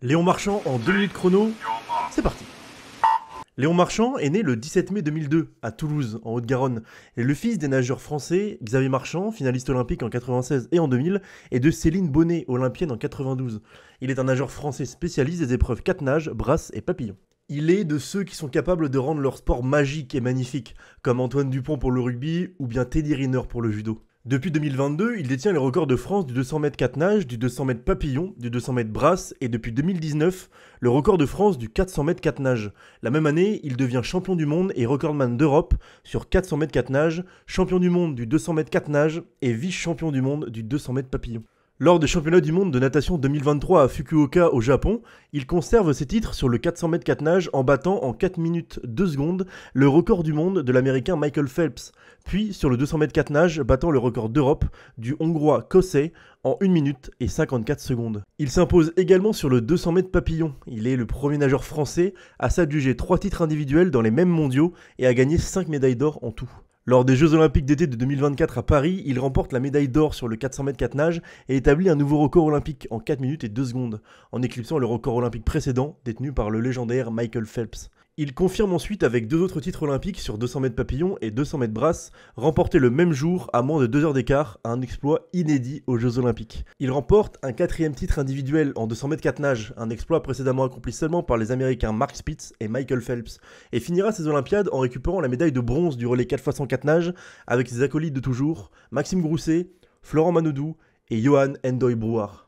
Léon Marchand en 2 minutes chrono, c'est parti. Léon Marchand est né le 17 mai 2002 à Toulouse, en Haute-Garonne, Il est le fils des nageurs français Xavier Marchand, finaliste olympique en 96 et en 2000, et de Céline Bonnet, olympienne en 92. Il est un nageur français spécialiste des épreuves 4 nages, brasse et papillon. Il est de ceux qui sont capables de rendre leur sport magique et magnifique, comme Antoine Dupont pour le rugby ou bien Teddy Riner pour le judo. Depuis 2022, il détient le record de France du 200 mètres 4 nages, du 200 mètres papillon, du 200 mètres brasse et depuis 2019, le record de France du 400 mètres 4 nages. La même année, il devient champion du monde et recordman d'Europe sur 400 mètres 4 nages, champion du monde du 200 mètres 4 nages et vice-champion du monde du 200 mètres papillon. Lors des championnats du monde de natation 2023 à Fukuoka au Japon, il conserve ses titres sur le 400 mètres 4 nage en battant en 4 minutes 2 secondes le record du monde de l'américain Michael Phelps, puis sur le 200 mètres 4 nage battant le record d'Europe du hongrois Kosei en 1 minute et 54 secondes. Il s'impose également sur le 200 mètres papillon. Il est le premier nageur français à s'adjuger 3 titres individuels dans les mêmes mondiaux et à gagner 5 médailles d'or en tout. Lors des Jeux Olympiques d'été de 2024 à Paris, il remporte la médaille d'or sur le 400 mètres 4 nage et établit un nouveau record olympique en 4 minutes et 2 secondes, en éclipsant le record olympique précédent détenu par le légendaire Michael Phelps. Il confirme ensuite avec deux autres titres olympiques sur 200 mètres papillon et 200 mètres brasse, remportés le même jour à moins de 2 heures d'écart, un exploit inédit aux Jeux olympiques. Il remporte un quatrième titre individuel en 200 mètres 4 nages, un exploit précédemment accompli seulement par les Américains Mark Spitz et Michael Phelps, et finira ses Olympiades en récupérant la médaille de bronze du relais 4 x 4 nages avec ses acolytes de toujours, Maxime Grousset, Florent Manodou et Johan Endoy Brouard.